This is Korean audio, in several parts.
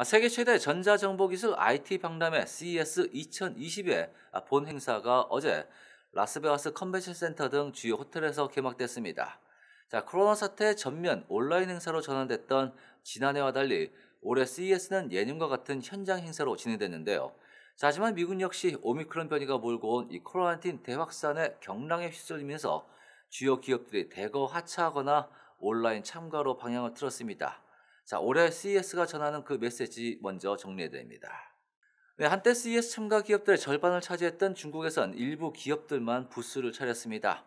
아, 세계 최대 전자정보기술 IT 박람회 CES 2020의 아, 본 행사가 어제 라스베가스 컨벤션 센터 등 주요 호텔에서 개막됐습니다. 자, 코로나 사태 전면 온라인 행사로 전환됐던 지난해와 달리 올해 CES는 예년과 같은 현장 행사로 진행됐는데요. 자, 하지만 미국 역시 오미크론 변이가 몰고 온 이 코로나19 대확산의 경랑에 휩쓸리면서 주요 기업들이 대거 하차하거나 온라인 참가로 방향을 틀었습니다. 자, 올해 CES가 전하는 그 메시지 먼저 정리해드립니다. 네, 한때 CES 참가 기업들의 절반을 차지했던 중국에선 일부 기업들만 부스를 차렸습니다.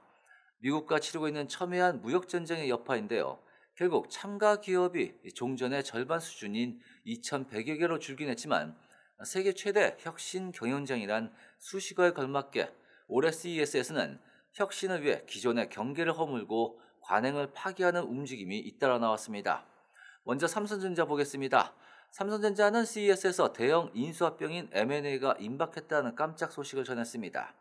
미국과 치르고 있는 첨예한 무역전쟁의 여파인데요. 결국 참가 기업이 종전의 절반 수준인 2,100여 개로 줄긴 했지만 세계 최대 혁신 경영장이란 수식어에 걸맞게 올해 CES에서는 혁신을 위해 기존의 경계를 허물고 관행을 파괴하는 움직임이 잇따라 나왔습니다. 먼저 삼성전자 보겠습니다. 삼성전자는 CES에서 대형 인수합병인 M&A가 임박했다는 깜짝 소식을 전했습니다.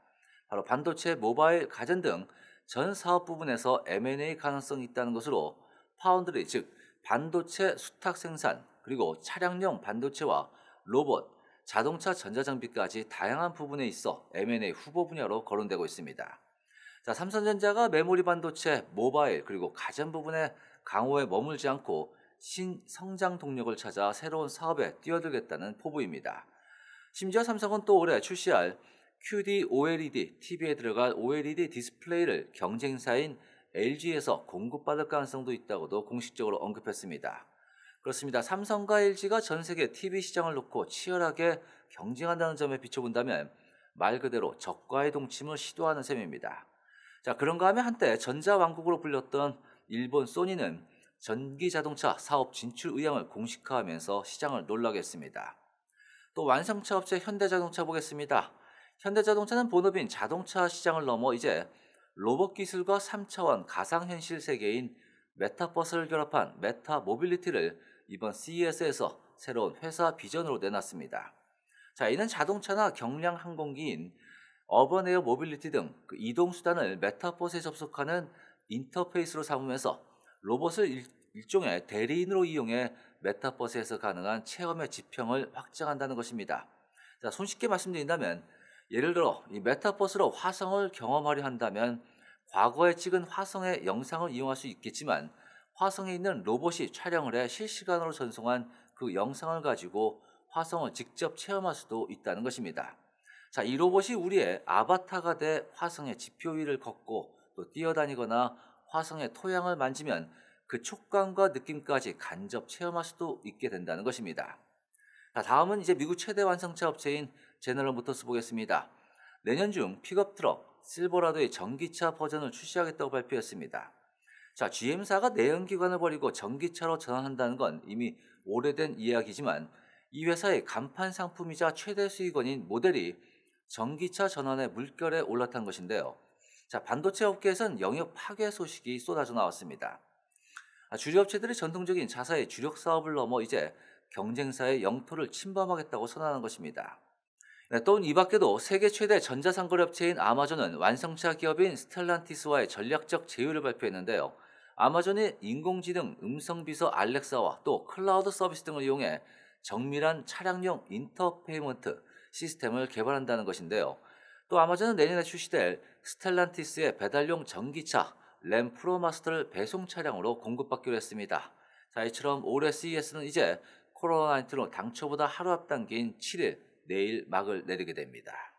바로 반도체, 모바일, 가전 등 전 사업 부분에서 M&A 가능성이 있다는 것으로 파운드리 즉 반도체 수탁 생산 그리고 차량용 반도체와 로봇, 자동차 전자장비까지 다양한 부분에 있어 M&A 후보 분야로 거론되고 있습니다. 자, 삼성전자가 메모리 반도체, 모바일 그리고 가전 부분에 강호에 머물지 않고 신성장 동력을 찾아 새로운 사업에 뛰어들겠다는 포부입니다. 심지어 삼성은 또 올해 출시할 QD OLED TV에 들어갈 OLED 디스플레이를 경쟁사인 LG에서 공급받을 가능성도 있다고도 공식적으로 언급했습니다. 그렇습니다. 삼성과 LG가 전 세계 TV 시장을 놓고 치열하게 경쟁한다는 점에 비춰본다면 말 그대로 적과의 동침을 시도하는 셈입니다. 자, 그런가 하면 한때 전자왕국으로 불렸던 일본 소니는 전기자동차 사업 진출 의향을 공식화하면서 시장을 놀라게 했습니다. 또 완성차 업체 현대자동차 보겠습니다. 현대자동차는 본업인 자동차 시장을 넘어 이제 로봇 기술과 3차원 가상현실 세계인 메타버스를 결합한 메타 모빌리티를 이번 CES에서 새로운 회사 비전으로 내놨습니다. 자, 이는 자동차나 경량 항공기인 어버네어 모빌리티 등그 이동수단을 메타버스에 접속하는 인터페이스로 삼으면서 로봇을 일, 일종의 대리인으로 이용해 메타버스에서 가능한 체험의 지평을 확장한다는 것입니다. 자, 손쉽게 말씀드린다면 예를 들어 이 메타버스로 화성을 경험하려 한다면 과거에 찍은 화성의 영상을 이용할 수 있겠지만 화성에 있는 로봇이 촬영을 해 실시간으로 전송한 그 영상을 가지고 화성을 직접 체험할 수도 있다는 것입니다. 자, 이 로봇이 우리의 아바타가 돼 화성의 지표 위를 걷고 또 뛰어다니거나 화성의 토양을 만지면 그 촉감과 느낌까지 간접 체험할 수도 있게 된다는 것입니다. 자, 다음은 이제 미국 최대 완성차 업체인 제너럴 모터스 보겠습니다. 내년 중 픽업 트럭 실버라도의 전기차 버전을 출시하겠다고 발표했습니다. 자, GM사가 내연기관을 버리고 전기차로 전환한다는 건 이미 오래된 이야기지만 이 회사의 간판 상품이자 최대 수익원인 모델이 전기차 전환의 물결에 올라탄 것인데요. 자, 반도체 업계에선 영역 파괴 소식이 쏟아져 나왔습니다. 아, 주류 업체들이 전통적인 자사의 주력 사업을 넘어 이제 경쟁사의 영토를 침범하겠다고 선언한 것입니다. 네, 또는 이 밖에도 세계 최대 전자상거래업체인 아마존은 완성차 기업인 스텔란티스와의 전략적 제휴를 발표했는데요. 아마존이 인공지능 음성비서 알렉사와 또 클라우드 서비스 등을 이용해 정밀한 차량용 인터페이먼트 시스템을 개발한다는 것인데요. 또 아마존은 내년에 출시될 스텔란티스의 배달용 전기차 램 프로마스터를 배송 차량으로 공급받기로 했습니다. 자, 이처럼 올해 CES는 이제 코로나19로 당초보다 하루 앞당긴 7일 내일 막을 내리게 됩니다.